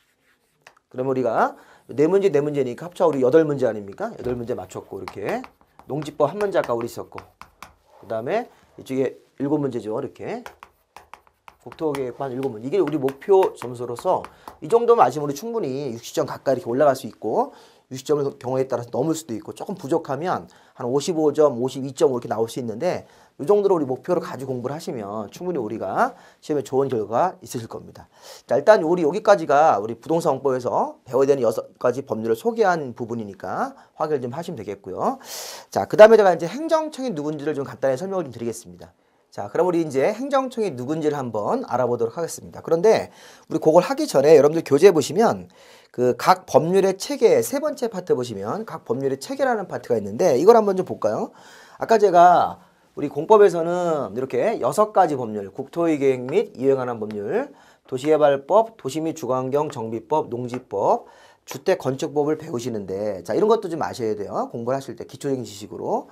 Speaker 1: 그러면 우리가 네 문제 네 문제니까 합쳐 우리 여덟 문제 아닙니까? 여덟 문제 맞췄고 이렇게 농지법 한 문제 아까 우리 있었고 그 다음에 이쪽에 일곱 문제죠. 이렇게 국토계획반 일곱 문제 이게 우리 목표 점수로서 이 정도면 아시면 우리 충분히 60점 가까이 이렇게 올라갈 수 있고 유0점의 경우에 따라서 넘을 수도 있고 조금 부족하면 한 55점, 52점 이렇게 나올 수 있는데 이 정도로 우리 목표를 가지고 공부를 하시면 충분히 우리가 시험에 좋은 결과 가 있으실 겁니다. 자, 일단 우리 여기까지가 우리 부동산법에서 배워야 되는 여섯 가지 법률을 소개한 부분이니까 확인을 좀 하시면 되겠고요. 자, 그 다음에 제가 이제 행정청이 누군지를 좀 간단히 설명을 좀 드리겠습니다. 자, 그럼 우리 이제 행정청이 누군지를 한번 알아보도록 하겠습니다. 그런데 우리 그걸 하기 전에 여러분들 교재 보시면 그각 법률의 체계 세 번째 파트 보시면 각 법률의 체계라는 파트가 있는데 이걸 한번 좀 볼까요? 아까 제가 우리 공법에서는 이렇게 여섯 가지 법률, 국토의 계획 및 이행하는 법률, 도시개발법, 도시 및 주거환경 정비법, 농지법, 주택 건축법을 배우시는데 자 이런 것도 좀 아셔야 돼요. 공부를 하실 때 기초적인 지식으로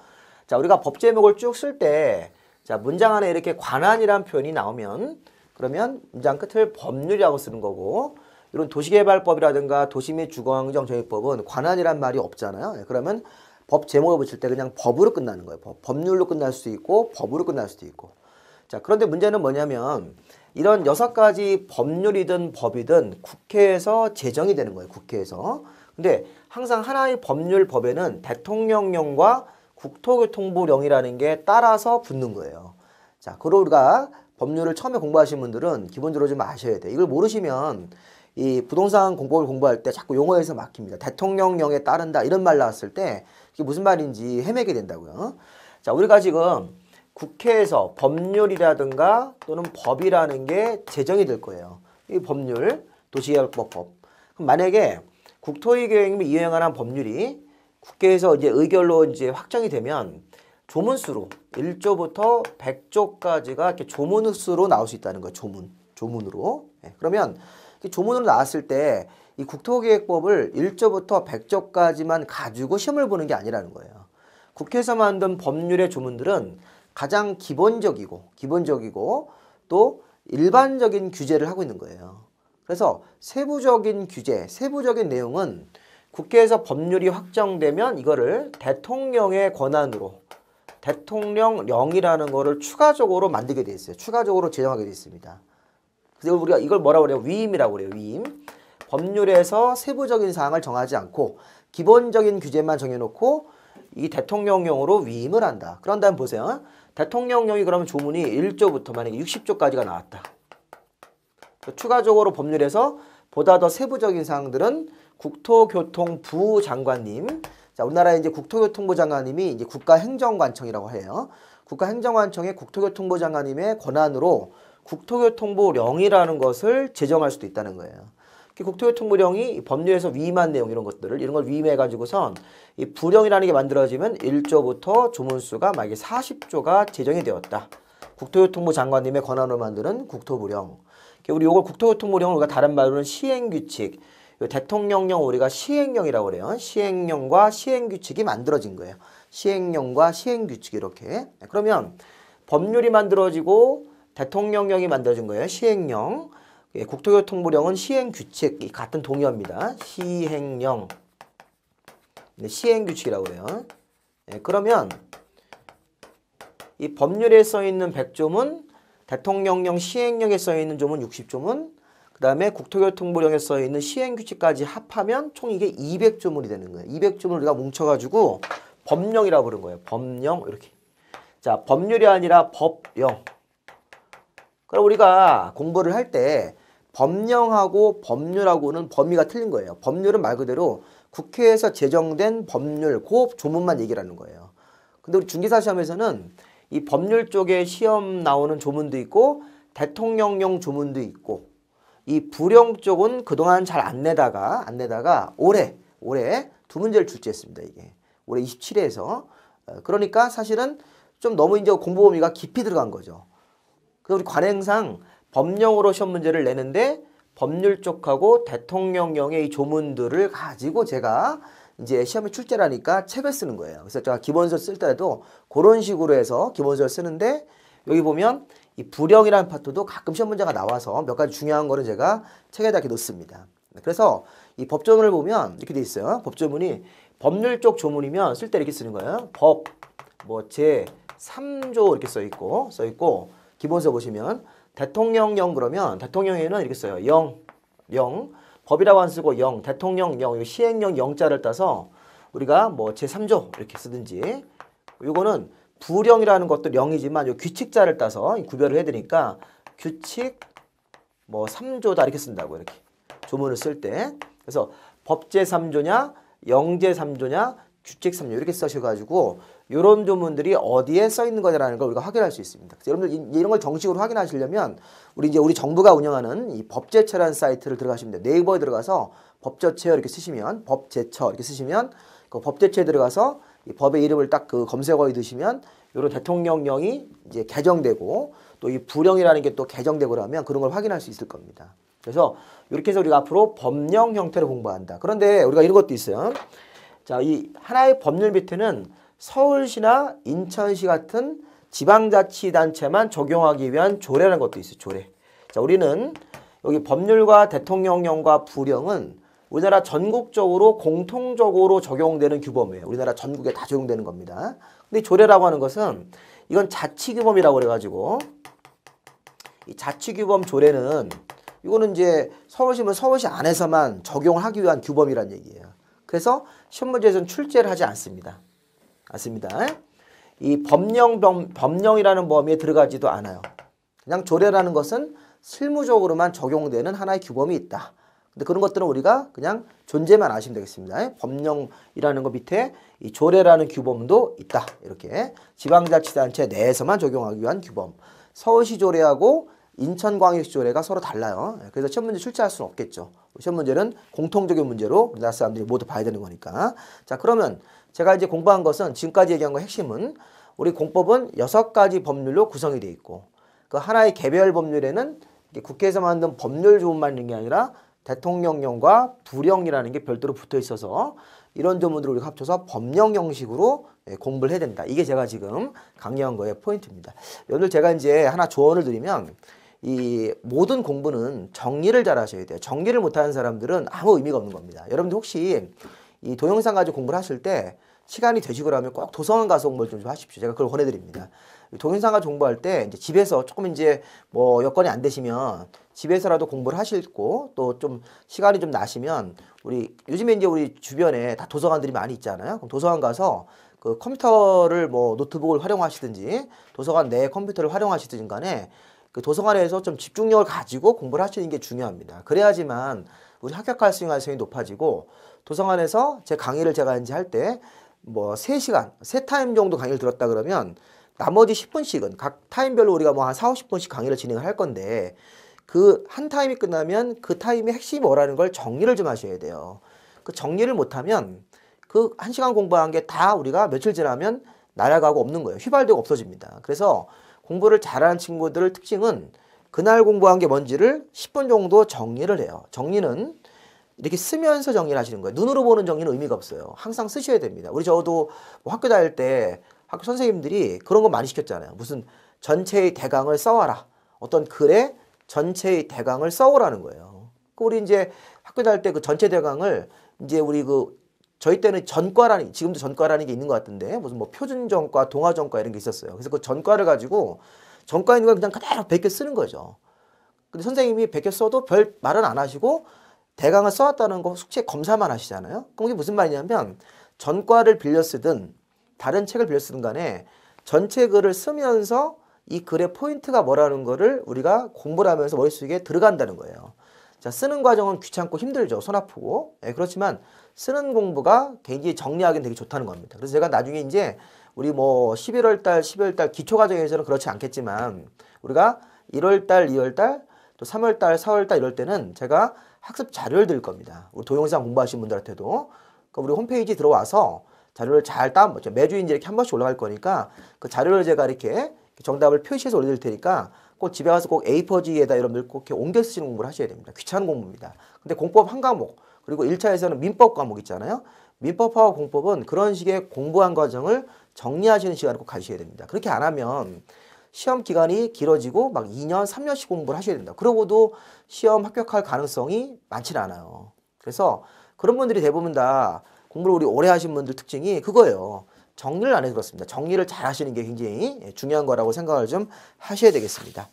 Speaker 1: 자 우리가 법 제목을 쭉 쓸 때 자 문장 안에 이렇게 관한이라는 표현이 나오면 그러면 문장 끝을 법률이라고 쓰는 거고 이런 도시개발법이라든가 도시 및 주거환경 정의법은 관한이란 말이 없잖아요. 예, 그러면 법 제목을 붙일 때 그냥 법으로 끝나는 거예요. 법, 법률로 끝날 수도 있고 법으로 끝날 수도 있고. 자, 그런데 문제는 뭐냐면 이런 여섯 가지 법률이든 법이든 국회에서 제정이 되는 거예요. 국회에서. 근데 항상 하나의 법률 법에는 대통령령과 국토교통부령이라는 게 따라서 붙는 거예요. 자, 그리고 우리가 법률을 처음에 공부하신 분들은 기본적으로 좀 아셔야 돼. 요 이걸 모르시면 이 부동산 공법을 공부할 때 자꾸 용어에서 막힙니다. 대통령령에 따른다 이런 말 나왔을 때 이게 무슨 말인지 헤매게 된다고요. 자, 우리가 지금 국회에서 법률이라든가 또는 법이라는 게 제정이 될 거예요. 이 법률, 도시개발법 그럼 만약에 국토위 계획이 이행하는 법률이 국회에서 이제 의결로 이제 확정이 되면 조문수로 1조부터 100조까지가 이렇게 조문수로 나올 수 있다는 거예요. 조문. 조문으로. 네. 그러면 조문으로 나왔을 때 이 국토계획법을 1조부터 100조까지만 가지고 시험을 보는 게 아니라는 거예요. 국회에서 만든 법률의 조문들은 가장 기본적이고 기본적이고 또 일반적인 규제를 하고 있는 거예요. 그래서 세부적인 규제, 세부적인 내용은 국회에서 법률이 확정되면 이거를 대통령의 권한으로 대통령령이라는 거를 추가적으로 만들게 돼 있어요. 추가적으로 제정하게 돼 있습니다. 그래서 우리가 이걸 뭐라고 그래요? 위임이라고 그래요. 위임. 법률에서 세부적인 사항을 정하지 않고 기본적인 규제만 정해놓고 이 대통령령으로 위임을 한다. 그런 다음 보세요. 대통령령이 그러면 조문이 1조부터 만약에 60조까지가 나왔다. 추가적으로 법률에서 보다 더 세부적인 사항들은 국토교통부 장관님 자 우리나라에 이제 국토교통부 장관님이 이제 국가행정관청이라고 해요. 국가행정관청의 국토교통부 장관님의 권한으로 국토교통부령이라는 것을 제정할 수도 있다는 거예요. 국토교통부령이 법률에서 위임한 내용 이런 것들을 이런 걸 위임해 가지고선 이 부령이라는 게 만들어지면 1조부터 조문수가 만약에 40조가 제정이 되었다. 국토교통부 장관님의 권한으로 만드는 국토부령. 우리 요걸 국토교통부령을 우리가 다른 말로는 시행규칙. 대통령령 우리가 시행령이라고 그래요. 시행령과 시행규칙이 만들어진 거예요. 시행령과 시행규칙 이렇게. 네, 그러면 법률이 만들어지고 대통령령이 만들어진 거예요. 시행령. 예, 국토교통부령은 시행규칙, 같은 동의어입니다. 시행령. 네, 시행규칙이라고 그요 예, 그러면 이 법률에 써있는 100조문, 대통령령 시행령에 써있는 조문 60조문, 그 다음에 국토교통부령에 써있는 시행규칙까지 합하면 총 이게 200조문이 되는 거예요. 200조문을 우리가 뭉쳐가지고 법령이라고 부른 거예요. 법령 이렇게. 자 법률이 아니라 법령. 그럼 우리가 공부를 할 때 법령하고 법률하고는 범위가 틀린 거예요. 법률은 말 그대로 국회에서 제정된 법률, 그 조문만 얘기라는 거예요. 근데 우리 중기사 시험에서는 이 법률 쪽에 시험 나오는 조문도 있고 대통령령 조문도 있고 이 불용 쪽은 그동안 잘 안 내다가 안 내다가 올해 올해 두 문제를 출제했습니다 이게 올해 27회에서 어, 그러니까 사실은 좀 너무 이제 공부 범위가 깊이 들어간 거죠. 그래서 우리 관행상 법령으로 시험 문제를 내는데 법률 쪽하고 대통령령의 이 조문들을 가지고 제가 이제 시험에 출제라니까 책을 쓰는 거예요. 그래서 제가 기본서 쓸 때도 그런 식으로 해서 기본서를 쓰는데 여기 보면 이 불령이라는 파트도 가끔 시험 문제가 나와서 몇 가지 중요한 거를 제가 책에다 이렇게 놓습니다. 네, 그래서 이 법조문을 보면 이렇게 돼 있어요. 법조문이 법률 쪽 조문이면 쓸 때 이렇게 쓰는 거예요. 법, 뭐 제3조 이렇게 써 있고 써 있고 기본서 보시면 대통령령 그러면 대통령에는 이렇게 써요. 영, 영. 법이라고 안 쓰고 영, 대통령령, 시행령 영자를 따서 우리가 뭐 제3조 이렇게 쓰든지 이거는 부령이라는 것도 영이지만요 규칙자를 따서 구별을 해드니까 규칙 뭐 3조다 이렇게 쓴다고 이렇게 조문을 쓸 때 그래서 법제 3조냐 영제 3조냐 규칙 3류 이렇게 써셔가지고 이런 조문들이 어디에 써 있는 거냐라는 걸 우리가 확인할 수 있습니다. 여러분들 이런 걸 정식으로 확인하시려면 우리 이제 우리 정부가 운영하는 이 법제처라는 사이트를 들어가시면 돼요. 네이버에 들어가서 법제처 이렇게 쓰시면 법제처 이렇게 쓰시면 그 법제처에 들어가서 이 법의 이름을 딱 그 검색어에 드시면 이런 대통령령이 이제 개정되고 또 이불령이라는게 또 개정되고 그러면 그런 걸 확인할 수 있을 겁니다. 그래서 이렇게 해서 우리가 앞으로 법령 형태를 공부한다. 그런데 우리가 이런 것도 있어요. 자, 이 하나의 법률 밑에는 서울시나 인천시 같은 지방자치단체만 적용하기 위한 조례라는 것도 있어요. 조례. 자, 우리는 여기 법률과 대통령령과 부령은 우리나라 전국적으로 공통적으로 적용되는 규범이에요. 우리나라 전국에 다 적용되는 겁니다. 근데 조례라고 하는 것은 이건 자치규범이라고 그래가지고 이 자치규범 조례는 이거는 이제 서울시면 서울시 안에서만 적용 하기 위한 규범이란 얘기예요. 그래서 실무 문제에서는 출제를 하지 않습니다. 맞습니다. 이 법령, 법령이라는 범위에 들어가지도 않아요. 그냥 조례라는 것은 실무적으로만 적용되는 하나의 규범이 있다. 근데 그런 것들은 우리가 그냥 존재만 아시면 되겠습니다. 법령이라는 거 밑에 이 조례라는 규범도 있다. 이렇게 지방자치단체 내에서만 적용하기 위한 규범. 서울시 조례하고 인천광역시조례가 서로 달라요. 예, 그래서 시험 문제 출제할 수는 없겠죠. 시험 문제는 공통적인 문제로 우리나라 사람들이 모두 봐야 되는 거니까. 자 그러면 제가 이제 공부한 것은 지금까지 얘기한 거 핵심은 우리 공법은 여섯 가지 법률로 구성이 돼 있고 그 하나의 개별 법률에는 국회에서 만든 법률 조문만 있는 게 아니라 대통령령과 부령이라는 게 별도로 붙어 있어서 이런 조문들을 우리가 합쳐서 법령 형식으로 예, 공부를 해야 된다. 이게 제가 지금 강의한 거의 포인트입니다. 여러분들 제가 이제 하나 조언을 드리면 이 모든 공부는 정리를 잘 하셔야 돼요. 정리를 못하는 사람들은 아무 의미가 없는 겁니다. 여러분들 혹시 이 동영상 가지고 공부를 하실 때 시간이 되시고 나면 꼭 도서관 가서 공부를 좀 하십시오. 제가 그걸 권해드립니다. 동영상 가지고 공부할 때 이제 집에서 조금 이제 뭐 여건이 안 되시면 집에서라도 공부를 하시고 또 좀 시간이 좀 나시면 우리 요즘에 이제 우리 주변에 다 도서관들이 많이 있잖아요. 그럼 도서관 가서 그 컴퓨터를 뭐 노트북을 활용하시든지 도서관 내 컴퓨터를 활용하시든지 간에 그 도서관에서 좀 집중력을 가지고 공부를 하시는 게 중요합니다. 그래야지만 우리 합격할 수 있는 가능성이 높아지고 도서관에서 제 강의를 제가 이제 할 때 뭐 세시간세 타임 정도 강의를 들었다 그러면 나머지 10분씩은 각 타임별로 우리가 뭐 한 4, 50분씩 강의를 진행을 할 건데 그 한 타임이 끝나면 그 타임의 핵심이 뭐라는 걸 정리를 좀 하셔야 돼요. 그 정리를 못하면 그 한시간 공부한 게 다 우리가 며칠 지나면 날아가고 없는 거예요. 휘발되고 없어집니다. 그래서 공부를 잘하는 친구들 특징은 그날 공부한 게 뭔지를 10분 정도 정리를 해요. 정리는 이렇게 쓰면서 정리를 하시는 거예요. 눈으로 보는 정리는 의미가 없어요. 항상 쓰셔야 됩니다. 우리 저도 뭐 학교 다닐 때 학교 선생님들이 그런 거 많이 시켰잖아요. 무슨 전체의 대강을 써와라. 어떤 글에 전체의 대강을 써오라는 거예요. 그 우리 이제 학교 다닐 때 그 전체 대강을 이제 우리 그 저희 때는 전과라는 지금도 전과라는 게 있는 것 같은데 무슨 뭐 표준 전과, 동화 전과 이런 게 있었어요. 그래서 그 전과를 가지고 전과 있는 걸 그냥 그대로 베껴 쓰는 거죠. 근데 선생님이 베껴 써도 별 말은 안 하시고 대강을 써왔다는 거 숙제 검사만 하시잖아요. 그럼 이게 무슨 말이냐면 전과를 빌려 쓰든 다른 책을 빌려 쓰든 간에 전체 글을 쓰면서 이 글의 포인트가 뭐라는 거를 우리가 공부를 하면서 머릿속에 들어간다는 거예요. 자, 쓰는 과정은 귀찮고 힘들죠. 손 아프고. 예, 그렇지만 쓰는 공부가 굉장히 정리하기는 되게 좋다는 겁니다. 그래서 제가 나중에 이제 우리 뭐 11월 달, 12월 달 기초 과정에서는 그렇지 않겠지만 우리가 1월 달, 2월 달, 또 3월 달, 4월 달 이럴 때는 제가 학습 자료를 드릴 겁니다. 우리 동영상 공부하신 분들한테도 그 우리 홈페이지 들어와서 자료를 잘 따, 뭐 매주 이제 이렇게 한 번씩 올라갈 거니까 그 자료를 제가 이렇게 정답을 표시해서 올려드릴 테니까 꼭 집에 가서 꼭 A4지에다 여러분들 꼭 이렇게 옮겨 쓰시는 공부를 하셔야 됩니다. 귀찮은 공부입니다. 근데 공법 한 과목 그리고 1차에서는 민법 과목 있잖아요. 민법하고 공법은 그런 식의 공부한 과정을 정리하시는 시간을 꼭 가셔야 됩니다. 그렇게 안 하면 시험 기간이 길어지고 막 2년, 3년씩 공부를 하셔야 된다. 그러고도 시험 합격할 가능성이 많지 않아요. 그래서 그런 분들이 대부분 다 공부를 우리 오래 하신 분들 특징이 그거예요. 정리를 안해서그렇습니다 정리를 잘 하시는 게 굉장히 중요한 거라고 생각을 좀 하셔야 되겠습니다.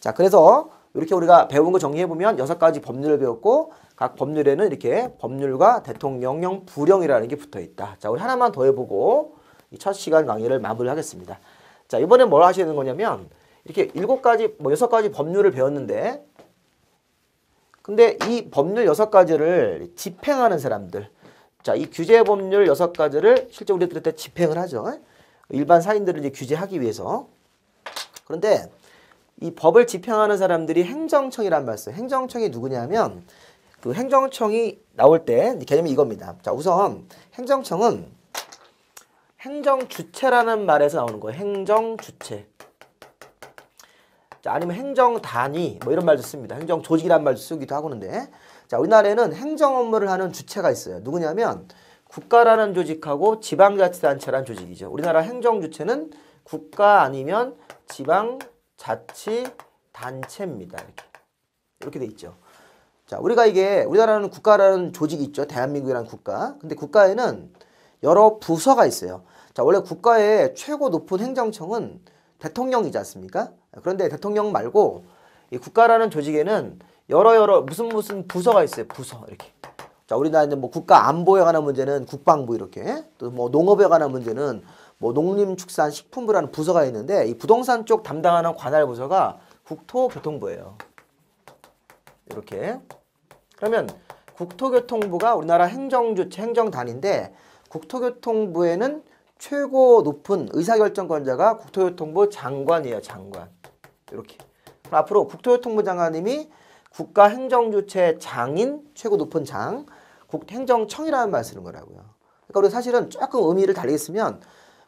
Speaker 1: 자, 그래서 이렇게 우리가 배운 거 정리해보면 여섯 가지 법률을 배웠고 각 법률에는 이렇게 법률과 대통령령 불령이라는게 붙어 있다. 자, 우리 하나만 더 해보고 이 첫 시간 강의를 마무리하겠습니다. 자, 이번에 뭘 하시는 거냐면 이렇게 일곱 가지, 뭐 여섯 가지 법률을 배웠는데 근데 이 법률 여섯 가지를 집행하는 사람들 자, 이 규제 법률 여섯 가지를 실제 우리 들 그때 집행을 하죠. 일반 사인들을 이제 규제하기 위해서. 그런데 이 법을 집행하는 사람들이 행정청이란 말씀. 행정청이 누구냐면 그 행정청이 나올 때 개념이 이겁니다. 자, 우선 행정청은 행정 주체라는 말에서 나오는 거예요. 행정 주체. 자, 아니면 행정 단위 뭐 이런 말도 씁니다. 행정 조직이란 말도 쓰기도 하고는데. 자, 우리나라에는 행정 업무를 하는 주체가 있어요. 누구냐면 국가라는 조직하고 지방자치단체라는 조직이죠. 우리나라 행정 주체는 국가 아니면 지방자치단체입니다. 이렇게 이렇게 돼 있죠. 자, 우리가 이게 우리나라는 국가라는 조직이 있죠. 대한민국이라는 국가. 근데 국가에는 여러 부서가 있어요. 자, 원래 국가의 최고 높은 행정청은 대통령이지 않습니까? 그런데 대통령 말고 이 국가라는 조직에는 여러 여러 무슨 무슨 부서가 있어요. 부서 이렇게. 자, 우리나라는 뭐 국가 안보에 관한 문제는 국방부 이렇게. 또 뭐 농업에 관한 문제는 뭐 농림축산식품부라는 부서가 있는데 이 부동산 쪽 담당하는 관할 부서가 국토교통부예요. 이렇게 그러면 국토교통부가 우리나라 행정주체 행정단인데 국토교통부에는 최고 높은 의사결정권자가 국토교통부 장관이에요 장관 이렇게 그럼 앞으로 국토교통부 장관님이 국가행정주체 장인 최고 높은 장 국행정청이라는 말 쓰는 거라고요 그러니까 우리 사실은 조금 의미를 달리 있으면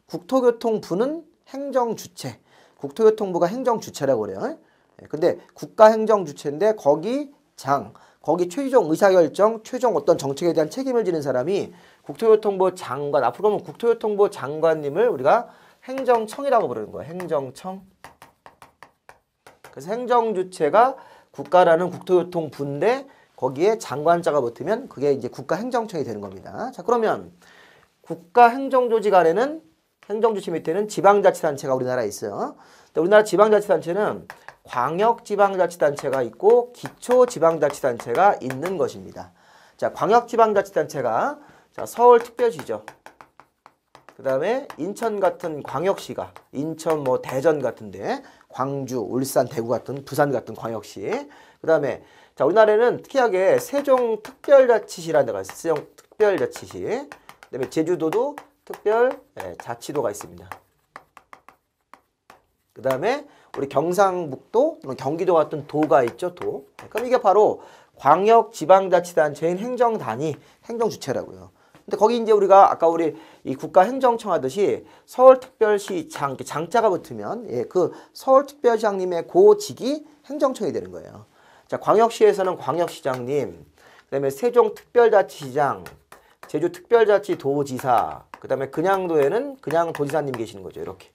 Speaker 1: 국토교통부는 행정주체 국토교통부가 행정주체라고 그래요 예, 근데 국가행정 주체인데 거기 장, 거기 최종 의사결정, 최종 어떤 정책에 대한 책임을 지는 사람이 국토교통부 장관, 앞으로 가면 국토교통부 장관님을 우리가 행정청이라고 부르는 거예요. 행정청. 그래서 행정주체가 국가라는 국토교통부인데 거기에 장관자가 붙으면 그게 이제 국가행정청이 되는 겁니다. 자 그러면 국가행정조직 아래는 행정주체 밑에는 지방자치단체가 우리나라에 있어요. 우리나라 지방자치단체는 광역지방자치단체가 있고 기초지방자치단체가 있는 것입니다. 자, 광역지방자치단체가 자, 서울특별시죠. 그 다음에 인천 같은 광역시가 인천 뭐 대전 같은데 광주, 울산, 대구 같은 부산 같은 광역시 그 다음에 자 우리나라에는 특이하게 세종특별자치시라는 데가 있어요. 세종특별자치시 그 다음에 제주도도 특별자치도가 예, 있습니다. 그 다음에 우리 경상북도 또는 경기도 같은 도가 있죠. 도. 그럼 그러니까 이게 바로 광역지방자치단체인 행정단이 행정주체라고요. 근데 거기 이제 우리가 아까 우리 이 국가행정청 하듯이 서울특별시장 장자가 붙으면 예, 그 서울특별시장님의 고직이 행정청이 되는 거예요. 자 광역시에서는 광역시장님, 그다음에 세종특별자치시장, 제주특별자치도지사, 그다음에 근양도에는 근양 도지사님 계시는 거죠 이렇게.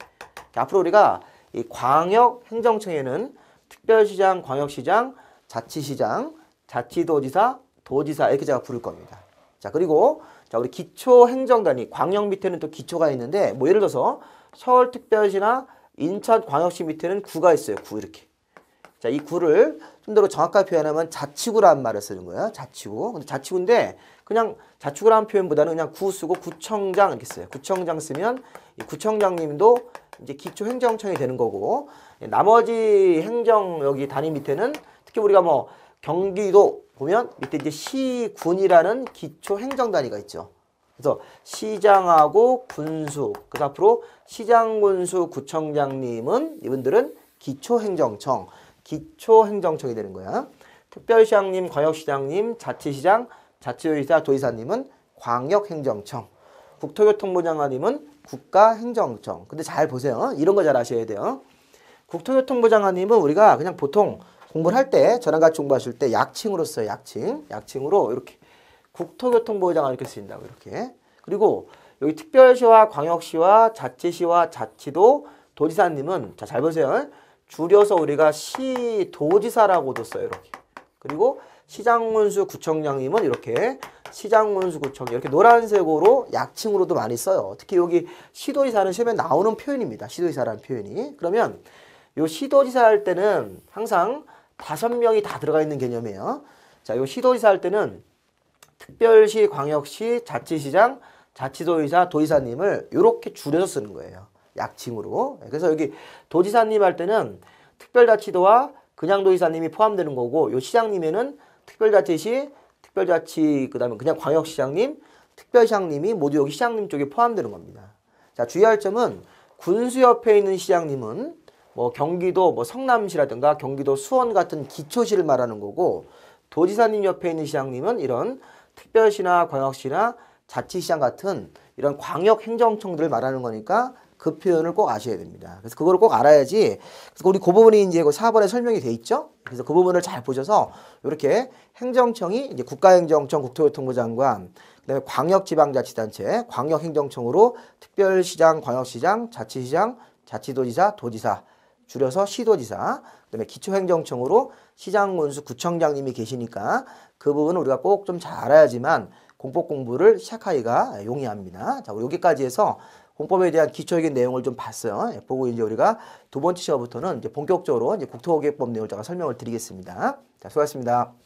Speaker 1: 앞으로 우리가 이 광역 행정청에는 특별시장, 광역시장, 자치시장, 자치도지사, 도지사 이렇게 제가 부를 겁니다. 자 그리고 자 우리 기초행정단위 광역 밑에는 또 기초가 있는데 뭐 예를 들어서 서울특별시나 인천광역시 밑에는 구가 있어요. 구 이렇게. 자, 이 구를 좀 더 정확하게 표현하면 자치구라는 말을 쓰는 거예요. 자치구. 근데 자치구인데 그냥 자치구라는 표현보다는 그냥 구 쓰고 구청장 이렇게 써요. 구청장 쓰면 이 구청장님도 이제 기초 행정청이 되는 거고 예, 나머지 행정 여기 단위 밑에는 특히 우리가 뭐 경기도 보면 밑에 이제 시군이라는 기초 행정 단위가 있죠. 그래서 시장하고 군수 그 앞으로 시장 군수 구청장님은 이분들은 기초 행정청 기초 행정청이 되는 거야. 특별시장님, 광역시장님, 자치시장, 자치도지사, 도지사님은 광역행정청, 국토교통부 장관님은 국가행정청. 근데 잘 보세요. 어? 이런 거 잘 아셔야 돼요. 국토교통부 장관님은 우리가 그냥 보통 공부를 할 때, 저랑 같이 공부하실 때 약칭으로 써요. 약칭. 약칭으로 이렇게 국토교통부 장관 이렇게 쓰인다고 이렇게. 그리고 여기 특별시와 광역시와 자치시와 자치도 도지사님은 자 잘 보세요. 줄여서 우리가 시도지사라고도 써요. 이렇게. 그리고 시장문수 구청장님은 이렇게 시장군수구청 이렇게 노란색으로 약칭으로도 많이 써요. 특히 여기 시도지사는 시험에 나오는 표현입니다. 시도지사라는 표현이. 그러면 요 시도지사 할 때는 항상 다섯 명이 다 들어가 있는 개념이에요. 자, 요 시도지사 할 때는 특별시, 광역시, 자치시장, 자치도의사, 도의사님을 이렇게 줄여서 쓰는 거예요. 약칭으로. 예, 그래서 여기 도지사님 할 때는 특별자치도와 그냥 도의사님이 포함되는 거고 요 시장님에는 특별자치시, 특별자치 그다음에 그냥 광역시장님, 특별시장님이 모두 여기 시장님 쪽에 포함되는 겁니다. 자 주의할 점은 군수 옆에 있는 시장님은 뭐 경기도 뭐 성남시라든가 경기도 수원 같은 기초시를 말하는 거고 도지사님 옆에 있는 시장님은 이런 특별시나 광역시나 자치시장 같은 이런 광역 행정청들을 말하는 거니까 그 표현을 꼭 아셔야 됩니다. 그래서 그걸 꼭 알아야지. 그래서 우리 그 부분이 이제 그 4번에 설명이 돼 있죠. 그래서 그 부분을 잘 보셔서 이렇게 행정청이 이제 국가행정청 국토교통부 장관 그다음에 광역지방자치단체, 광역행정청으로 특별시장, 광역시장, 자치시장, 자치도지사, 도지사 줄여서 시도지사, 그다음에 기초행정청으로 시장, 문수 구청장님이 계시니까 그 부분은 우리가 꼭 좀 잘 알아야지만 공법 공부를 시작하기가 용이합니다. 자, 여기까지 해서 공법에 대한 기초적인 내용을 좀 봤어요. 예, 보고 이제 우리가 두 번째 시간부터는 이제 본격적으로 이제 국토계획법 내용을 제가 설명을 드리겠습니다. 자, 수고하셨습니다.